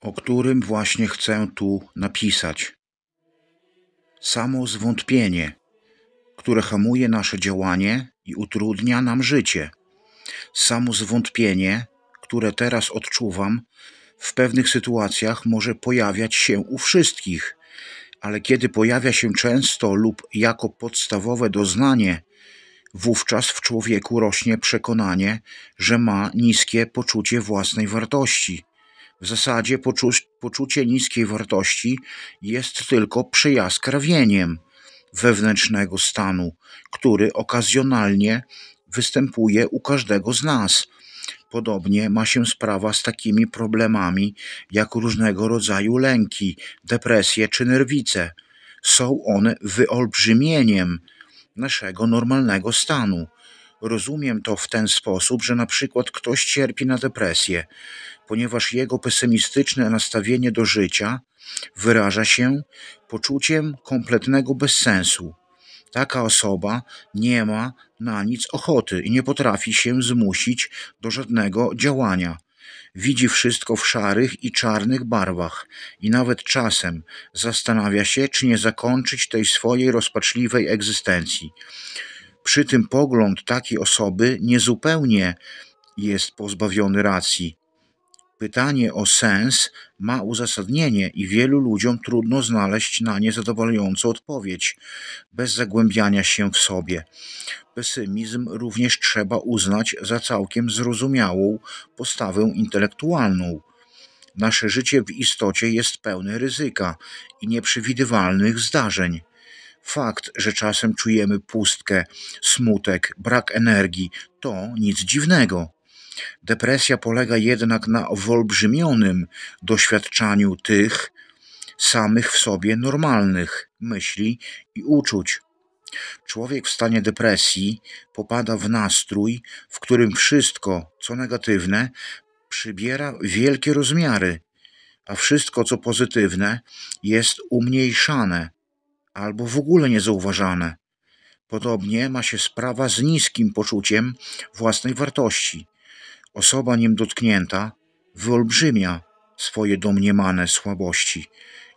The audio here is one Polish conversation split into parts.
o którym właśnie chcę tu napisać. Samo zwątpienie, które hamuje nasze działanie i utrudnia nam życie. Samo zwątpienie, które teraz odczuwam, w pewnych sytuacjach może pojawiać się u wszystkich, ale kiedy pojawia się często lub jako podstawowe doznanie, wówczas w człowieku rośnie przekonanie, że ma niskie poczucie własnej wartości w zasadzie poczu poczucie niskiej wartości jest tylko przyjaskrawieniem wewnętrznego stanu, który okazjonalnie występuje u każdego z nas. Podobnie ma się sprawa z takimi problemami jak różnego rodzaju lęki, depresje czy nerwice. Są one wyolbrzymieniem naszego normalnego stanu. Rozumiem to w ten sposób, że na przykład ktoś cierpi na depresję, ponieważ jego pesymistyczne nastawienie do życia wyraża się poczuciem kompletnego bezsensu. Taka osoba nie ma na nic ochoty i nie potrafi się zmusić do żadnego działania. Widzi wszystko w szarych i czarnych barwach i nawet czasem zastanawia się, czy nie zakończyć tej swojej rozpaczliwej egzystencji. Przy tym pogląd takiej osoby niezupełnie jest pozbawiony racji, Pytanie o sens ma uzasadnienie i wielu ludziom trudno znaleźć na nie zadowalającą odpowiedź, bez zagłębiania się w sobie. Pesymizm również trzeba uznać za całkiem zrozumiałą postawę intelektualną. Nasze życie w istocie jest pełne ryzyka i nieprzewidywalnych zdarzeń. Fakt, że czasem czujemy pustkę, smutek, brak energii, to nic dziwnego. Depresja polega jednak na wolbrzymionym doświadczaniu tych samych w sobie normalnych myśli i uczuć. Człowiek w stanie depresji popada w nastrój, w którym wszystko, co negatywne, przybiera wielkie rozmiary, a wszystko, co pozytywne, jest umniejszane albo w ogóle niezauważane. Podobnie ma się sprawa z niskim poczuciem własnej wartości. Osoba nim dotknięta wyolbrzymia swoje domniemane słabości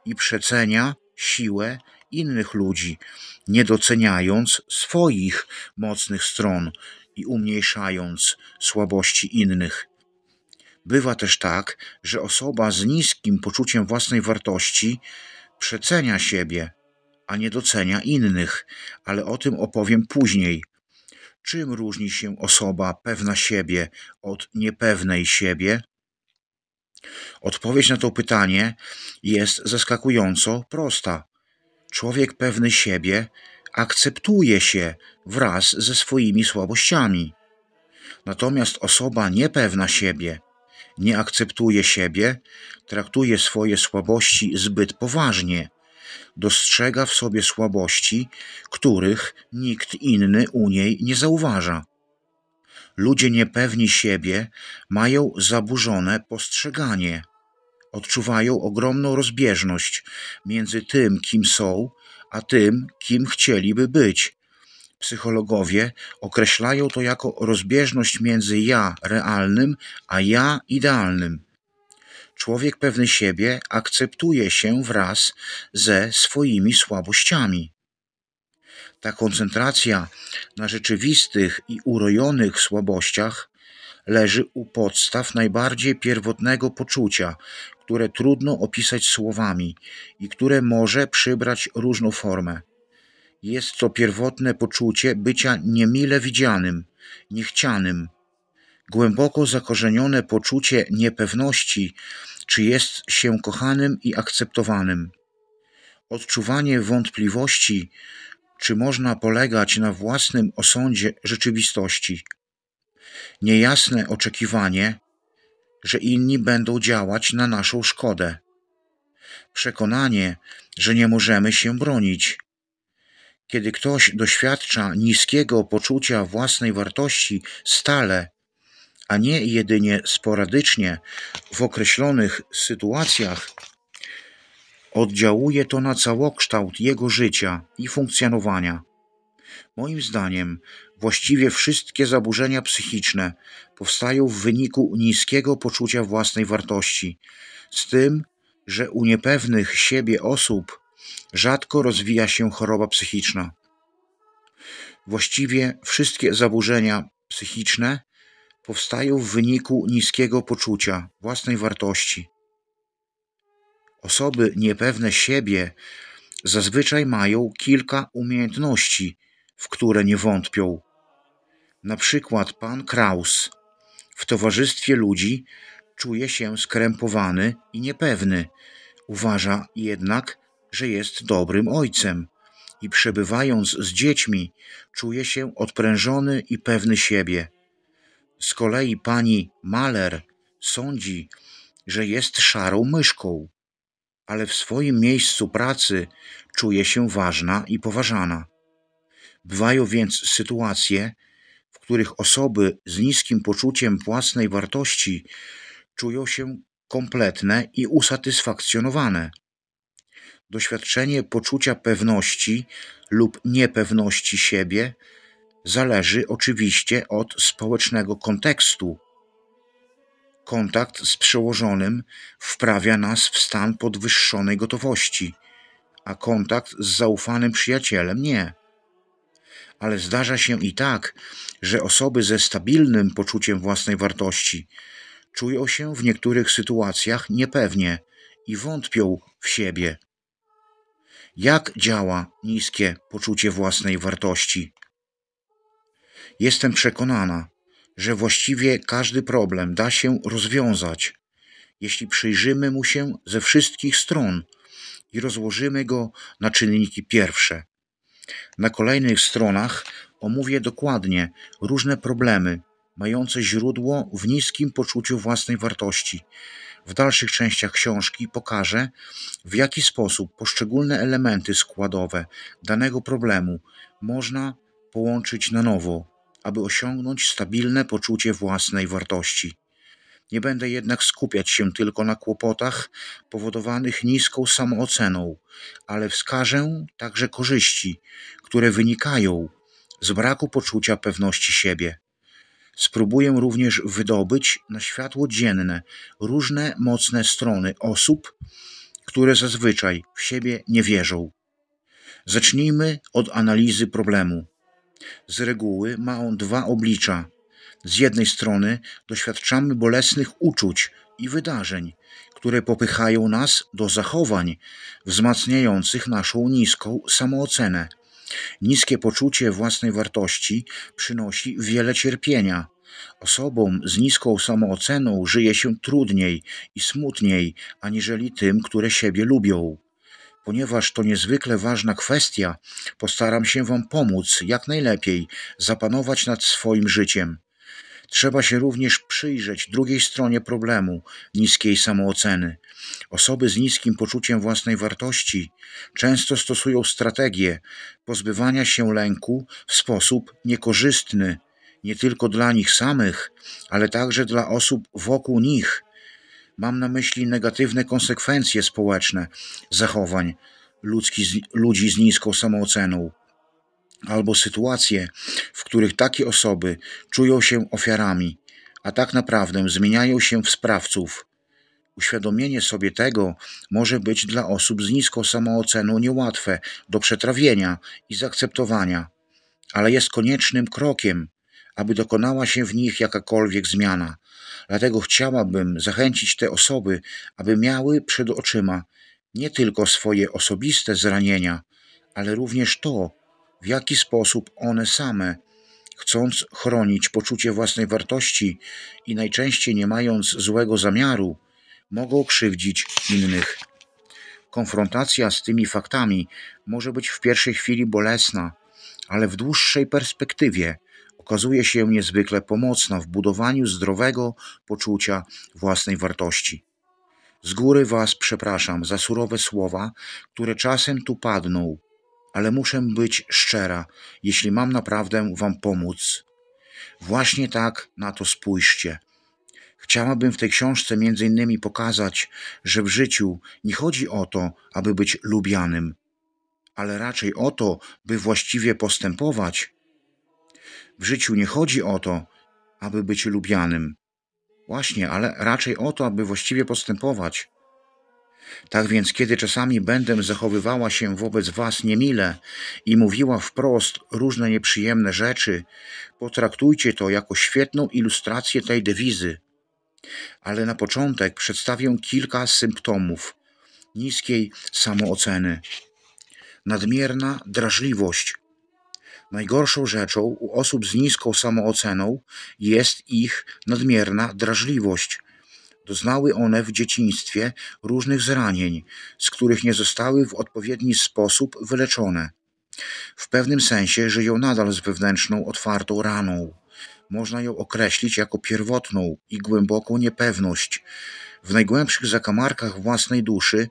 i przecenia siłę innych ludzi, nie doceniając swoich mocnych stron i umniejszając słabości innych. Bywa też tak, że osoba z niskim poczuciem własnej wartości przecenia siebie, a nie docenia innych, ale o tym opowiem później. Czym różni się osoba pewna siebie od niepewnej siebie? Odpowiedź na to pytanie jest zaskakująco prosta. Człowiek pewny siebie akceptuje się wraz ze swoimi słabościami. Natomiast osoba niepewna siebie nie akceptuje siebie, traktuje swoje słabości zbyt poważnie dostrzega w sobie słabości, których nikt inny u niej nie zauważa. Ludzie niepewni siebie mają zaburzone postrzeganie. Odczuwają ogromną rozbieżność między tym, kim są, a tym, kim chcieliby być. Psychologowie określają to jako rozbieżność między ja realnym a ja idealnym. Człowiek pewny siebie akceptuje się wraz ze swoimi słabościami. Ta koncentracja na rzeczywistych i urojonych słabościach leży u podstaw najbardziej pierwotnego poczucia, które trudno opisać słowami i które może przybrać różną formę. Jest to pierwotne poczucie bycia niemile widzianym, niechcianym, głęboko zakorzenione poczucie niepewności, czy jest się kochanym i akceptowanym. Odczuwanie wątpliwości, czy można polegać na własnym osądzie rzeczywistości. Niejasne oczekiwanie, że inni będą działać na naszą szkodę. Przekonanie, że nie możemy się bronić. Kiedy ktoś doświadcza niskiego poczucia własnej wartości stale, a nie jedynie sporadycznie w określonych sytuacjach, oddziałuje to na całokształt jego życia i funkcjonowania. Moim zdaniem, właściwie wszystkie zaburzenia psychiczne powstają w wyniku niskiego poczucia własnej wartości, z tym, że u niepewnych siebie osób rzadko rozwija się choroba psychiczna. Właściwie wszystkie zaburzenia psychiczne powstają w wyniku niskiego poczucia własnej wartości. Osoby niepewne siebie zazwyczaj mają kilka umiejętności, w które nie wątpią. Na przykład pan Kraus w towarzystwie ludzi czuje się skrępowany i niepewny. Uważa jednak, że jest dobrym ojcem i przebywając z dziećmi czuje się odprężony i pewny siebie. Z kolei pani Maler sądzi, że jest szarą myszką, ale w swoim miejscu pracy czuje się ważna i poważana. Bywają więc sytuacje, w których osoby z niskim poczuciem własnej wartości czują się kompletne i usatysfakcjonowane. Doświadczenie poczucia pewności lub niepewności siebie zależy oczywiście od społecznego kontekstu. Kontakt z przełożonym wprawia nas w stan podwyższonej gotowości, a kontakt z zaufanym przyjacielem nie. Ale zdarza się i tak, że osoby ze stabilnym poczuciem własnej wartości czują się w niektórych sytuacjach niepewnie i wątpią w siebie. Jak działa niskie poczucie własnej wartości? Jestem przekonana, że właściwie każdy problem da się rozwiązać, jeśli przyjrzymy mu się ze wszystkich stron i rozłożymy go na czynniki pierwsze. Na kolejnych stronach omówię dokładnie różne problemy mające źródło w niskim poczuciu własnej wartości. W dalszych częściach książki pokażę, w jaki sposób poszczególne elementy składowe danego problemu można połączyć na nowo aby osiągnąć stabilne poczucie własnej wartości. Nie będę jednak skupiać się tylko na kłopotach powodowanych niską samooceną, ale wskażę także korzyści, które wynikają z braku poczucia pewności siebie. Spróbuję również wydobyć na światło dzienne różne mocne strony osób, które zazwyczaj w siebie nie wierzą. Zacznijmy od analizy problemu. Z reguły ma on dwa oblicza. Z jednej strony doświadczamy bolesnych uczuć i wydarzeń, które popychają nas do zachowań wzmacniających naszą niską samoocenę. Niskie poczucie własnej wartości przynosi wiele cierpienia. Osobom z niską samooceną żyje się trudniej i smutniej aniżeli tym, które siebie lubią. Ponieważ to niezwykle ważna kwestia, postaram się Wam pomóc jak najlepiej zapanować nad swoim życiem. Trzeba się również przyjrzeć drugiej stronie problemu niskiej samooceny. Osoby z niskim poczuciem własnej wartości często stosują strategię pozbywania się lęku w sposób niekorzystny nie tylko dla nich samych, ale także dla osób wokół nich Mam na myśli negatywne konsekwencje społeczne zachowań ludzki, ludzi z niską samooceną, albo sytuacje, w których takie osoby czują się ofiarami, a tak naprawdę zmieniają się w sprawców. Uświadomienie sobie tego może być dla osób z niską samooceną niełatwe do przetrawienia i zaakceptowania, ale jest koniecznym krokiem aby dokonała się w nich jakakolwiek zmiana. Dlatego chciałabym zachęcić te osoby, aby miały przed oczyma nie tylko swoje osobiste zranienia, ale również to, w jaki sposób one same, chcąc chronić poczucie własnej wartości i najczęściej nie mając złego zamiaru, mogą krzywdzić innych. Konfrontacja z tymi faktami może być w pierwszej chwili bolesna, ale w dłuższej perspektywie okazuje się niezwykle pomocna w budowaniu zdrowego poczucia własnej wartości. Z góry Was przepraszam za surowe słowa, które czasem tu padną, ale muszę być szczera, jeśli mam naprawdę Wam pomóc. Właśnie tak na to spójrzcie. Chciałabym w tej książce między innymi pokazać, że w życiu nie chodzi o to, aby być lubianym, ale raczej o to, by właściwie postępować w życiu nie chodzi o to, aby być lubianym. Właśnie, ale raczej o to, aby właściwie postępować. Tak więc, kiedy czasami będę zachowywała się wobec was niemile i mówiła wprost różne nieprzyjemne rzeczy, potraktujcie to jako świetną ilustrację tej dewizy. Ale na początek przedstawię kilka symptomów niskiej samooceny. Nadmierna drażliwość Najgorszą rzeczą u osób z niską samooceną jest ich nadmierna drażliwość. Doznały one w dzieciństwie różnych zranień, z których nie zostały w odpowiedni sposób wyleczone. W pewnym sensie żyją nadal z wewnętrzną, otwartą raną. Można ją określić jako pierwotną i głęboką niepewność. W najgłębszych zakamarkach własnej duszy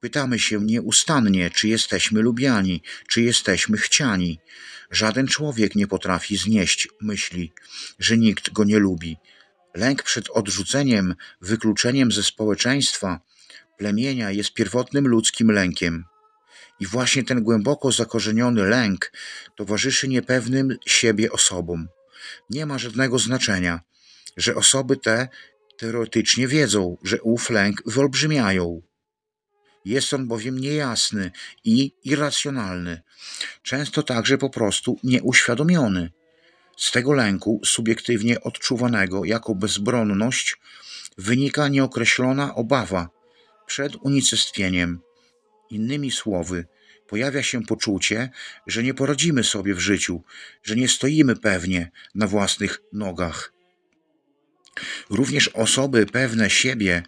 Pytamy się nieustannie, czy jesteśmy lubiani, czy jesteśmy chciani. Żaden człowiek nie potrafi znieść myśli, że nikt go nie lubi. Lęk przed odrzuceniem, wykluczeniem ze społeczeństwa, plemienia jest pierwotnym ludzkim lękiem. I właśnie ten głęboko zakorzeniony lęk towarzyszy niepewnym siebie osobom. Nie ma żadnego znaczenia, że osoby te teoretycznie wiedzą, że ów lęk wyolbrzymiają. Jest on bowiem niejasny i irracjonalny, często także po prostu nieuświadomiony. Z tego lęku, subiektywnie odczuwanego jako bezbronność, wynika nieokreślona obawa przed unicestwieniem. Innymi słowy, pojawia się poczucie, że nie poradzimy sobie w życiu, że nie stoimy pewnie na własnych nogach. Również osoby pewne siebie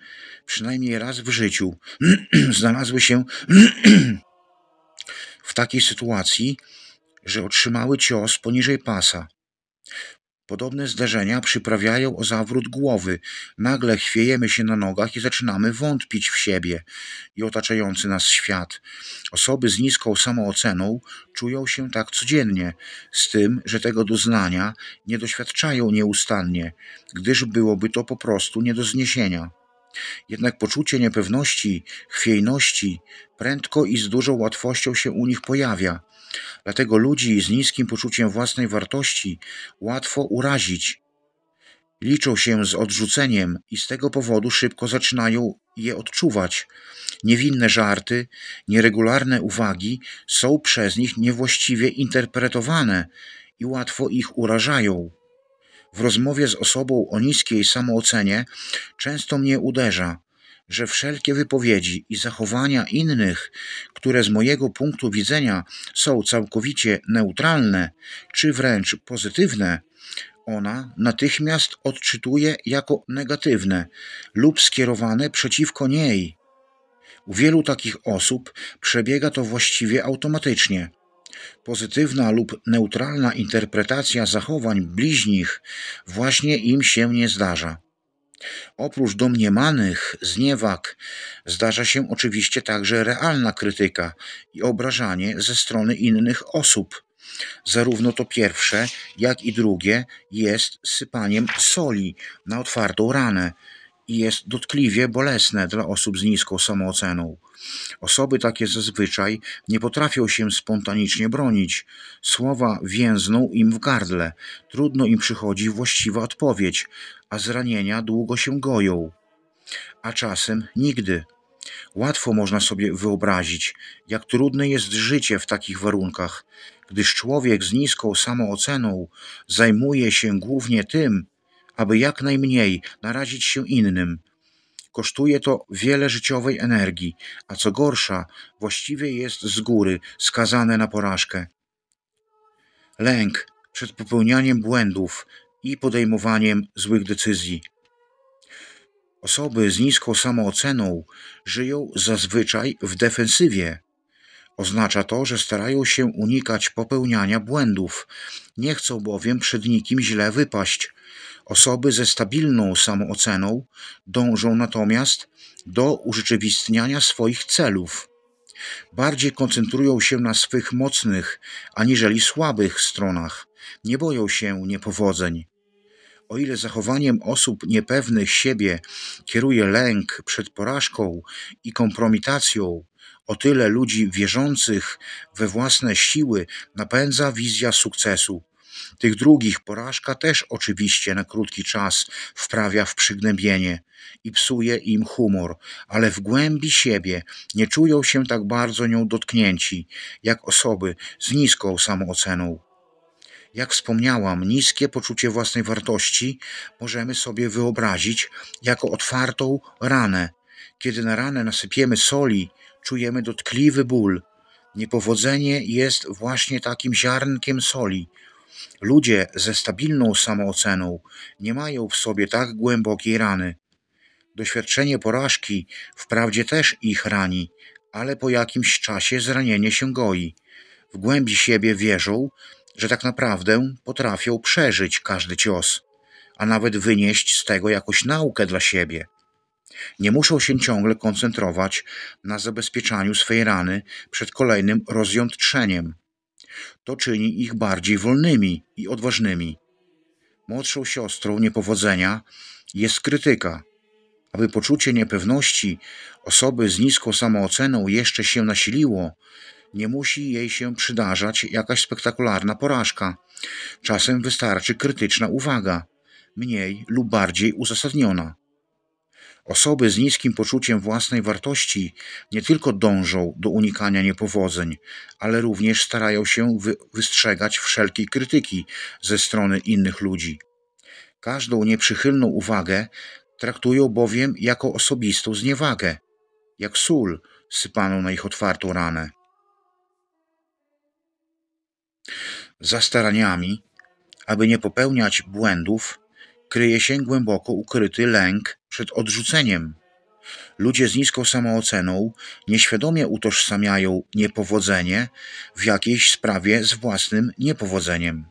przynajmniej raz w życiu znalazły się w takiej sytuacji, że otrzymały cios poniżej pasa. Podobne zdarzenia przyprawiają o zawrót głowy. Nagle chwiejemy się na nogach i zaczynamy wątpić w siebie i otaczający nas świat. Osoby z niską samooceną czują się tak codziennie, z tym, że tego doznania nie doświadczają nieustannie, gdyż byłoby to po prostu nie do zniesienia. Jednak poczucie niepewności, chwiejności prędko i z dużą łatwością się u nich pojawia. Dlatego ludzi z niskim poczuciem własnej wartości łatwo urazić. Liczą się z odrzuceniem i z tego powodu szybko zaczynają je odczuwać. Niewinne żarty, nieregularne uwagi są przez nich niewłaściwie interpretowane i łatwo ich urażają w rozmowie z osobą o niskiej samoocenie często mnie uderza, że wszelkie wypowiedzi i zachowania innych, które z mojego punktu widzenia są całkowicie neutralne czy wręcz pozytywne, ona natychmiast odczytuje jako negatywne lub skierowane przeciwko niej. U wielu takich osób przebiega to właściwie automatycznie. Pozytywna lub neutralna interpretacja zachowań bliźnich właśnie im się nie zdarza. Oprócz domniemanych zniewag zdarza się oczywiście także realna krytyka i obrażanie ze strony innych osób. Zarówno to pierwsze, jak i drugie jest sypaniem soli na otwartą ranę i jest dotkliwie bolesne dla osób z niską samooceną. Osoby takie zazwyczaj nie potrafią się spontanicznie bronić. Słowa więzną im w gardle, trudno im przychodzi właściwa odpowiedź, a zranienia długo się goją. A czasem nigdy. Łatwo można sobie wyobrazić, jak trudne jest życie w takich warunkach, gdyż człowiek z niską samooceną zajmuje się głównie tym, aby jak najmniej narazić się innym, Kosztuje to wiele życiowej energii, a co gorsza, właściwie jest z góry skazane na porażkę. Lęk przed popełnianiem błędów i podejmowaniem złych decyzji. Osoby z niską samooceną żyją zazwyczaj w defensywie. Oznacza to, że starają się unikać popełniania błędów, nie chcą bowiem przed nikim źle wypaść, Osoby ze stabilną samooceną dążą natomiast do urzeczywistniania swoich celów. Bardziej koncentrują się na swych mocnych aniżeli słabych stronach, nie boją się niepowodzeń. O ile zachowaniem osób niepewnych siebie kieruje lęk przed porażką i kompromitacją, o tyle ludzi wierzących we własne siły napędza wizja sukcesu tych drugich porażka też oczywiście na krótki czas wprawia w przygnębienie i psuje im humor, ale w głębi siebie nie czują się tak bardzo nią dotknięci, jak osoby z niską samooceną. Jak wspomniałam, niskie poczucie własnej wartości możemy sobie wyobrazić jako otwartą ranę. Kiedy na ranę nasypiemy soli, czujemy dotkliwy ból. Niepowodzenie jest właśnie takim ziarnkiem soli, Ludzie ze stabilną samooceną nie mają w sobie tak głębokiej rany. Doświadczenie porażki wprawdzie też ich rani, ale po jakimś czasie zranienie się goi. W głębi siebie wierzą, że tak naprawdę potrafią przeżyć każdy cios, a nawet wynieść z tego jakąś naukę dla siebie. Nie muszą się ciągle koncentrować na zabezpieczaniu swej rany przed kolejnym rozjątrzeniem. To czyni ich bardziej wolnymi i odważnymi. Młodszą siostrą niepowodzenia jest krytyka. Aby poczucie niepewności osoby z niską samooceną jeszcze się nasiliło, nie musi jej się przydarzać jakaś spektakularna porażka. Czasem wystarczy krytyczna uwaga, mniej lub bardziej uzasadniona. Osoby z niskim poczuciem własnej wartości nie tylko dążą do unikania niepowodzeń, ale również starają się wy wystrzegać wszelkiej krytyki ze strony innych ludzi. Każdą nieprzychylną uwagę traktują bowiem jako osobistą zniewagę, jak sól sypaną na ich otwartą ranę. Za staraniami, aby nie popełniać błędów, kryje się głęboko ukryty lęk przed odrzuceniem. Ludzie z niską samooceną nieświadomie utożsamiają niepowodzenie w jakiejś sprawie z własnym niepowodzeniem.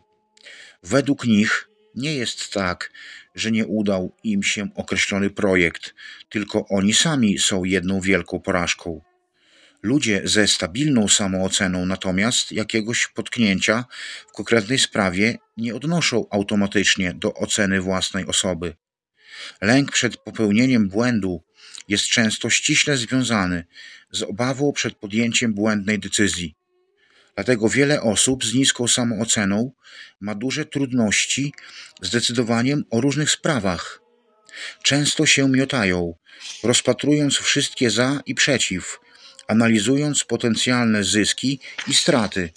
Według nich nie jest tak, że nie udał im się określony projekt, tylko oni sami są jedną wielką porażką. Ludzie ze stabilną samooceną natomiast jakiegoś potknięcia w konkretnej sprawie nie odnoszą automatycznie do oceny własnej osoby, Lęk przed popełnieniem błędu jest często ściśle związany z obawą przed podjęciem błędnej decyzji. Dlatego wiele osób z niską samooceną ma duże trudności z decydowaniem o różnych sprawach. Często się miotają, rozpatrując wszystkie za i przeciw, analizując potencjalne zyski i straty,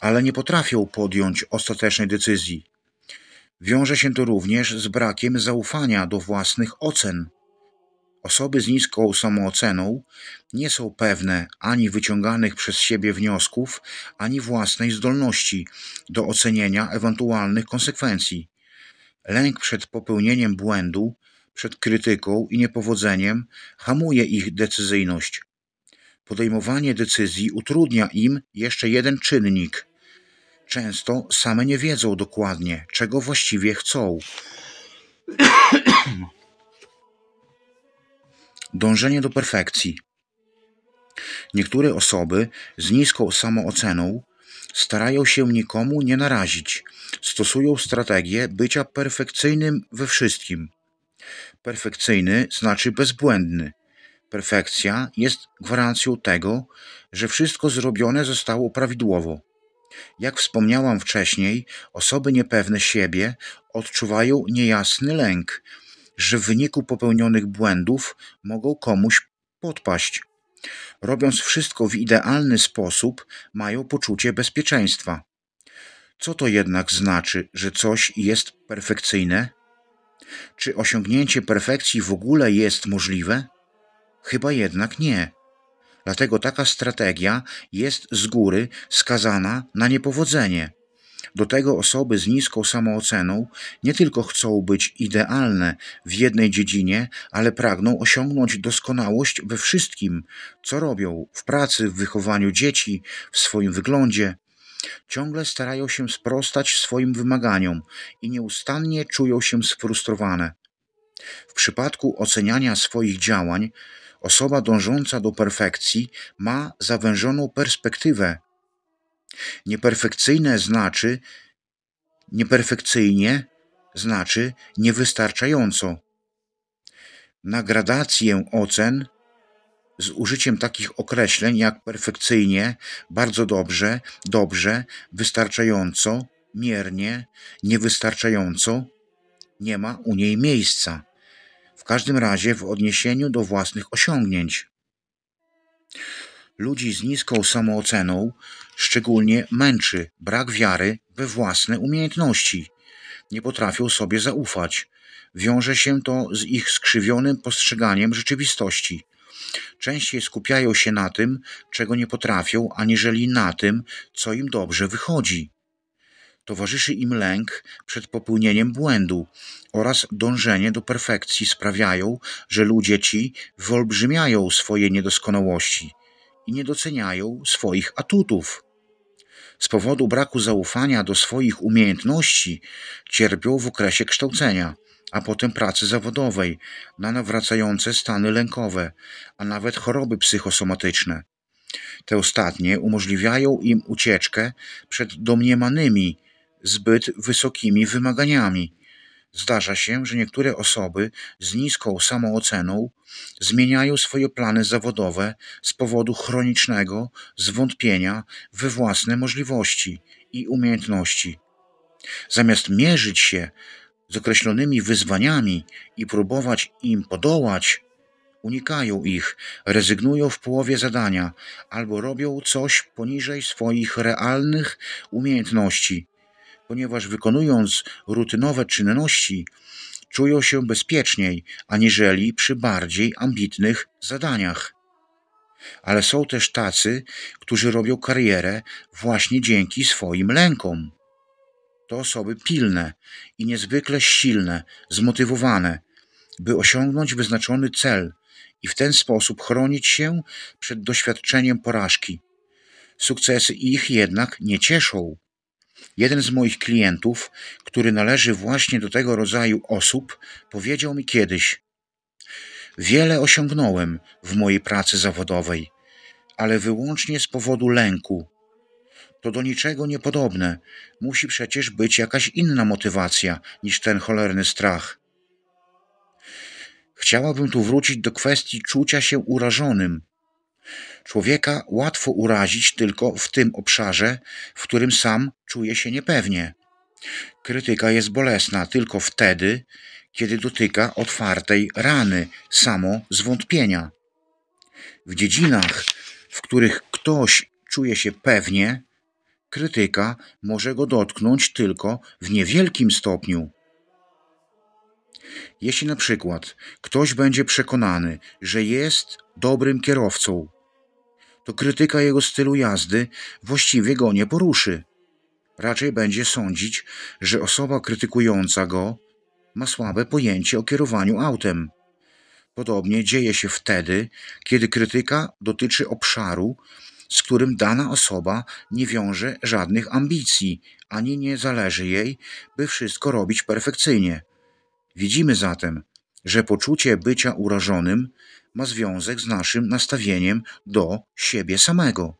ale nie potrafią podjąć ostatecznej decyzji. Wiąże się to również z brakiem zaufania do własnych ocen. Osoby z niską samooceną nie są pewne ani wyciąganych przez siebie wniosków, ani własnej zdolności do ocenienia ewentualnych konsekwencji. Lęk przed popełnieniem błędu, przed krytyką i niepowodzeniem hamuje ich decyzyjność. Podejmowanie decyzji utrudnia im jeszcze jeden czynnik często same nie wiedzą dokładnie, czego właściwie chcą. Dążenie do perfekcji. Niektóre osoby z niską samooceną starają się nikomu nie narazić, stosują strategię bycia perfekcyjnym we wszystkim. Perfekcyjny znaczy bezbłędny. Perfekcja jest gwarancją tego, że wszystko zrobione zostało prawidłowo. Jak wspomniałam wcześniej, osoby niepewne siebie odczuwają niejasny lęk, że w wyniku popełnionych błędów mogą komuś podpaść. Robiąc wszystko w idealny sposób, mają poczucie bezpieczeństwa. Co to jednak znaczy, że coś jest perfekcyjne? Czy osiągnięcie perfekcji w ogóle jest możliwe? Chyba jednak nie. Dlatego taka strategia jest z góry skazana na niepowodzenie. Do tego osoby z niską samooceną nie tylko chcą być idealne w jednej dziedzinie, ale pragną osiągnąć doskonałość we wszystkim, co robią w pracy, w wychowaniu dzieci, w swoim wyglądzie. Ciągle starają się sprostać swoim wymaganiom i nieustannie czują się sfrustrowane. W przypadku oceniania swoich działań, Osoba dążąca do perfekcji ma zawężoną perspektywę. Nieperfekcyjne znaczy nieperfekcyjnie znaczy niewystarczająco. Na gradację ocen z użyciem takich określeń jak perfekcyjnie, bardzo dobrze, dobrze, wystarczająco, miernie, niewystarczająco nie ma u niej miejsca każdym razie w odniesieniu do własnych osiągnięć. Ludzi z niską samooceną szczególnie męczy brak wiary we własne umiejętności. Nie potrafią sobie zaufać. Wiąże się to z ich skrzywionym postrzeganiem rzeczywistości. Częściej skupiają się na tym, czego nie potrafią, aniżeli na tym, co im dobrze wychodzi. Towarzyszy im lęk przed popełnieniem błędu oraz dążenie do perfekcji sprawiają, że ludzie ci wyolbrzymiają swoje niedoskonałości i nie doceniają swoich atutów. Z powodu braku zaufania do swoich umiejętności cierpią w okresie kształcenia, a potem pracy zawodowej na nawracające stany lękowe, a nawet choroby psychosomatyczne. Te ostatnie umożliwiają im ucieczkę przed domniemanymi zbyt wysokimi wymaganiami. Zdarza się, że niektóre osoby z niską samooceną zmieniają swoje plany zawodowe z powodu chronicznego zwątpienia we własne możliwości i umiejętności. Zamiast mierzyć się z określonymi wyzwaniami i próbować im podołać, unikają ich, rezygnują w połowie zadania albo robią coś poniżej swoich realnych umiejętności, ponieważ wykonując rutynowe czynności, czują się bezpieczniej aniżeli przy bardziej ambitnych zadaniach. Ale są też tacy, którzy robią karierę właśnie dzięki swoim lękom. To osoby pilne i niezwykle silne, zmotywowane, by osiągnąć wyznaczony cel i w ten sposób chronić się przed doświadczeniem porażki. Sukcesy ich jednak nie cieszą Jeden z moich klientów, który należy właśnie do tego rodzaju osób, powiedział mi kiedyś: Wiele osiągnąłem w mojej pracy zawodowej, ale wyłącznie z powodu lęku. To do niczego niepodobne. Musi przecież być jakaś inna motywacja niż ten cholerny strach. Chciałabym tu wrócić do kwestii czucia się urażonym Człowieka łatwo urazić tylko w tym obszarze, w którym sam czuje się niepewnie. Krytyka jest bolesna tylko wtedy, kiedy dotyka otwartej rany, samo zwątpienia. W dziedzinach, w których ktoś czuje się pewnie, krytyka może go dotknąć tylko w niewielkim stopniu. Jeśli na przykład ktoś będzie przekonany, że jest dobrym kierowcą, to krytyka jego stylu jazdy właściwie go nie poruszy. Raczej będzie sądzić, że osoba krytykująca go ma słabe pojęcie o kierowaniu autem. Podobnie dzieje się wtedy, kiedy krytyka dotyczy obszaru, z którym dana osoba nie wiąże żadnych ambicji, ani nie zależy jej, by wszystko robić perfekcyjnie. Widzimy zatem, że poczucie bycia urażonym ma związek z naszym nastawieniem do siebie samego.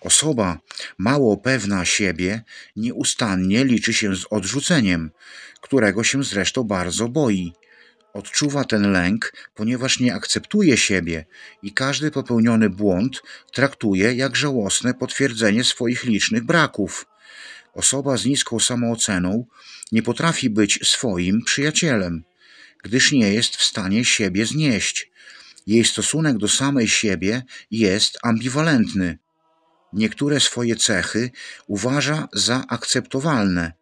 Osoba mało pewna siebie nieustannie liczy się z odrzuceniem, którego się zresztą bardzo boi. Odczuwa ten lęk, ponieważ nie akceptuje siebie i każdy popełniony błąd traktuje jak żałosne potwierdzenie swoich licznych braków. Osoba z niską samooceną nie potrafi być swoim przyjacielem gdyż nie jest w stanie siebie znieść. Jej stosunek do samej siebie jest ambiwalentny. Niektóre swoje cechy uważa za akceptowalne,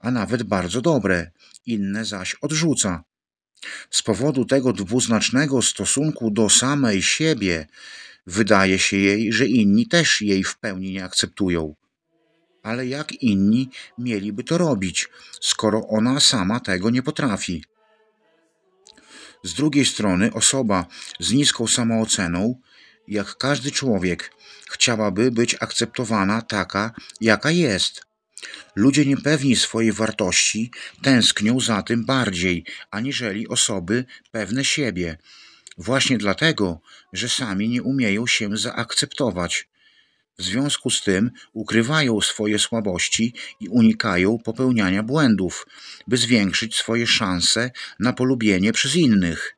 a nawet bardzo dobre, inne zaś odrzuca. Z powodu tego dwuznacznego stosunku do samej siebie wydaje się jej, że inni też jej w pełni nie akceptują. Ale jak inni mieliby to robić, skoro ona sama tego nie potrafi? Z drugiej strony osoba z niską samooceną, jak każdy człowiek, chciałaby być akceptowana taka, jaka jest. Ludzie niepewni swojej wartości tęsknią za tym bardziej, aniżeli osoby pewne siebie, właśnie dlatego, że sami nie umieją się zaakceptować. W związku z tym ukrywają swoje słabości i unikają popełniania błędów, by zwiększyć swoje szanse na polubienie przez innych.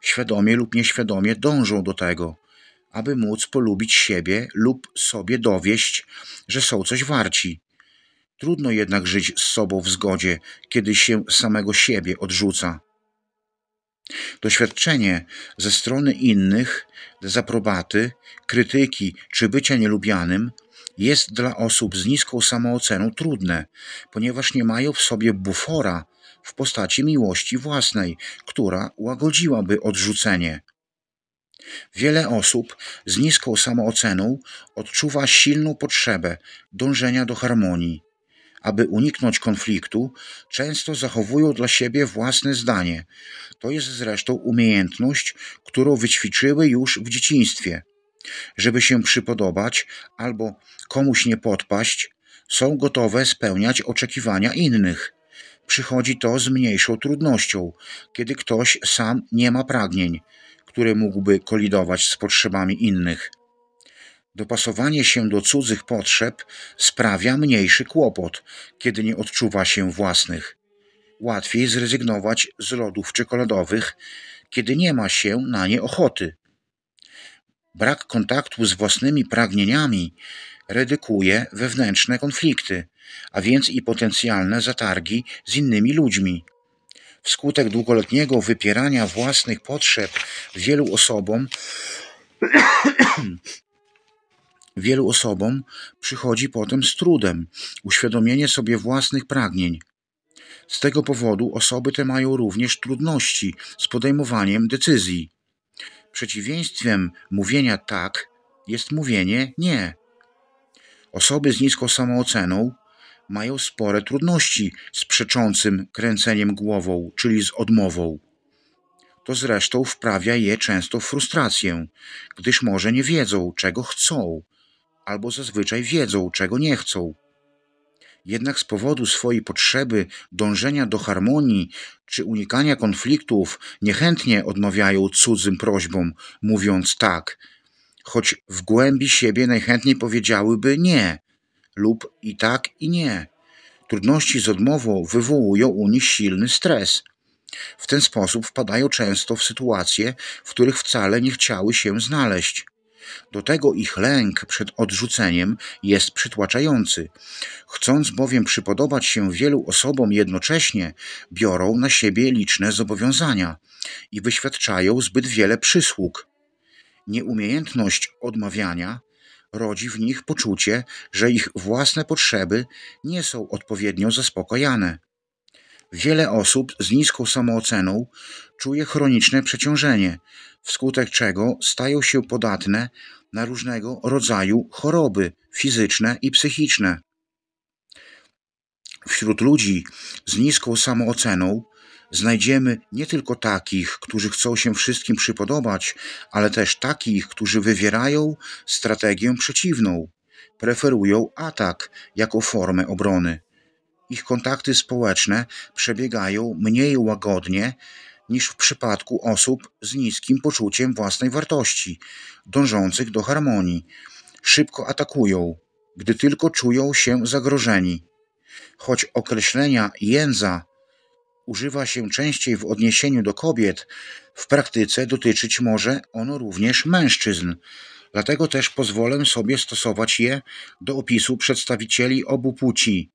Świadomie lub nieświadomie dążą do tego, aby móc polubić siebie lub sobie dowieść, że są coś warci. Trudno jednak żyć z sobą w zgodzie, kiedy się samego siebie odrzuca. Doświadczenie ze strony innych, zaprobaty, krytyki czy bycia nielubianym jest dla osób z niską samooceną trudne, ponieważ nie mają w sobie bufora w postaci miłości własnej, która łagodziłaby odrzucenie. Wiele osób z niską samooceną odczuwa silną potrzebę dążenia do harmonii aby uniknąć konfliktu, często zachowują dla siebie własne zdanie. To jest zresztą umiejętność, którą wyćwiczyły już w dzieciństwie. Żeby się przypodobać albo komuś nie podpaść, są gotowe spełniać oczekiwania innych. Przychodzi to z mniejszą trudnością, kiedy ktoś sam nie ma pragnień, które mógłby kolidować z potrzebami innych. Dopasowanie się do cudzych potrzeb sprawia mniejszy kłopot, kiedy nie odczuwa się własnych. Łatwiej zrezygnować z lodów czekoladowych, kiedy nie ma się na nie ochoty. Brak kontaktu z własnymi pragnieniami redykuje wewnętrzne konflikty, a więc i potencjalne zatargi z innymi ludźmi. Wskutek długoletniego wypierania własnych potrzeb wielu osobom Wielu osobom przychodzi potem z trudem uświadomienie sobie własnych pragnień. Z tego powodu osoby te mają również trudności z podejmowaniem decyzji. Przeciwieństwem mówienia tak jest mówienie nie. Osoby z niską samooceną mają spore trudności z przeczącym kręceniem głową, czyli z odmową. To zresztą wprawia je często w frustrację, gdyż może nie wiedzą, czego chcą albo zazwyczaj wiedzą, czego nie chcą. Jednak z powodu swojej potrzeby dążenia do harmonii czy unikania konfliktów niechętnie odmawiają cudzym prośbom, mówiąc tak, choć w głębi siebie najchętniej powiedziałyby nie lub i tak i nie. Trudności z odmową wywołują u nich silny stres. W ten sposób wpadają często w sytuacje, w których wcale nie chciały się znaleźć. Do tego ich lęk przed odrzuceniem jest przytłaczający. Chcąc bowiem przypodobać się wielu osobom jednocześnie, biorą na siebie liczne zobowiązania i wyświadczają zbyt wiele przysług. Nieumiejętność odmawiania rodzi w nich poczucie, że ich własne potrzeby nie są odpowiednio zaspokojane. Wiele osób z niską samooceną czuje chroniczne przeciążenie, wskutek czego stają się podatne na różnego rodzaju choroby fizyczne i psychiczne. Wśród ludzi z niską samooceną znajdziemy nie tylko takich, którzy chcą się wszystkim przypodobać, ale też takich, którzy wywierają strategię przeciwną, preferują atak jako formę obrony ich kontakty społeczne przebiegają mniej łagodnie niż w przypadku osób z niskim poczuciem własnej wartości, dążących do harmonii. Szybko atakują, gdy tylko czują się zagrożeni. Choć określenia jędza używa się częściej w odniesieniu do kobiet, w praktyce dotyczyć może ono również mężczyzn. Dlatego też pozwolę sobie stosować je do opisu przedstawicieli obu płci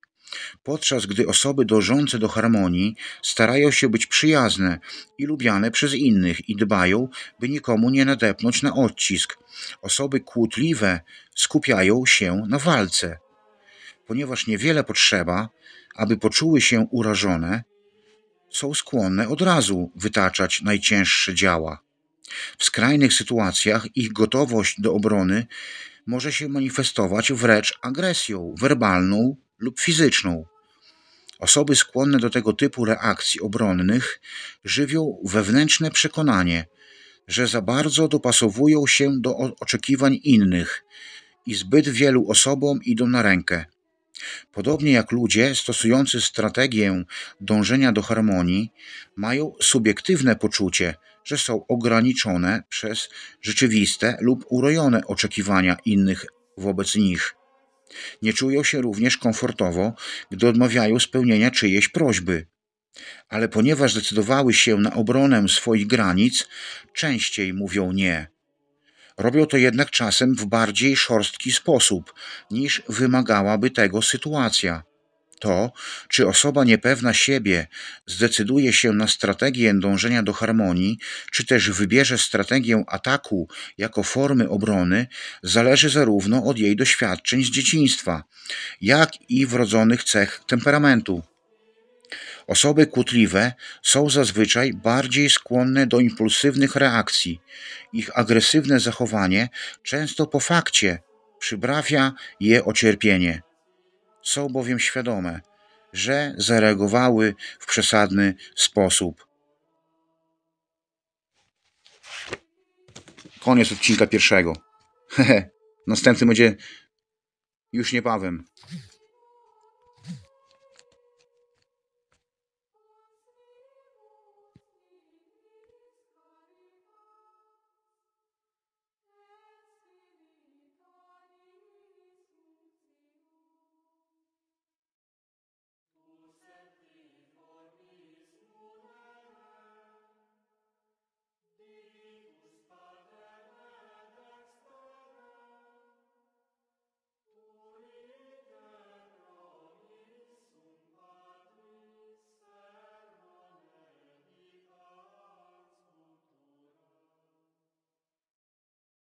podczas gdy osoby dążące do harmonii starają się być przyjazne i lubiane przez innych i dbają, by nikomu nie nadepnąć na odcisk. Osoby kłótliwe skupiają się na walce. Ponieważ niewiele potrzeba, aby poczuły się urażone, są skłonne od razu wytaczać najcięższe działa. W skrajnych sytuacjach ich gotowość do obrony może się manifestować wręcz agresją werbalną lub fizyczną. Osoby skłonne do tego typu reakcji obronnych żywią wewnętrzne przekonanie, że za bardzo dopasowują się do oczekiwań innych i zbyt wielu osobom idą na rękę. Podobnie jak ludzie stosujący strategię dążenia do harmonii, mają subiektywne poczucie, że są ograniczone przez rzeczywiste lub urojone oczekiwania innych wobec nich. Nie czują się również komfortowo, gdy odmawiają spełnienia czyjejś prośby. Ale ponieważ zdecydowały się na obronę swoich granic, częściej mówią nie. Robią to jednak czasem w bardziej szorstki sposób, niż wymagałaby tego sytuacja to, czy osoba niepewna siebie zdecyduje się na strategię dążenia do harmonii, czy też wybierze strategię ataku jako formy obrony, zależy zarówno od jej doświadczeń z dzieciństwa, jak i wrodzonych cech temperamentu. Osoby kłótliwe są zazwyczaj bardziej skłonne do impulsywnych reakcji. Ich agresywne zachowanie często po fakcie przybrawia je o cierpienie. Są bowiem świadome, że zareagowały w przesadny sposób. Koniec odcinka pierwszego. Następny będzie już niebawem.